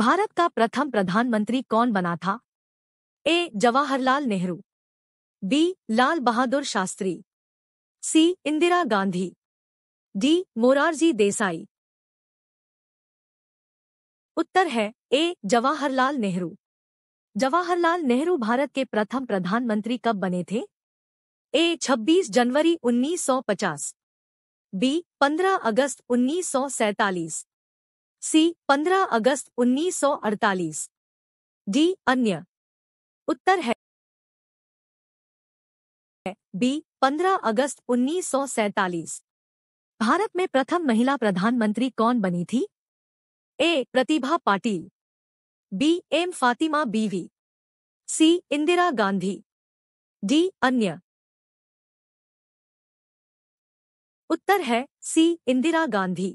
भारत का प्रथम प्रधानमंत्री कौन बना था A Jawaharlal Nehru B Lal Bahadur Shastri C Indira Gandhi D Morarji Desai उत्तर है ए जवाहरलाल नेहरू जवाहरलाल नेहरू भारत के प्रथम प्रधानमंत्री कब बने थे ए 26 जनवरी 1950 बी 15 अगस्त 1947 सी 15 अगस्त 1948 डी अन्य उत्तर है बी 15 अगस्त 1947 भारत में प्रथम महिला प्रधानमंत्री कौन बनी थी A Pratibha Patil B M Fathima Beevi C Indira Gandhi D अन्य उत्तर है सी इंदिरा गांधी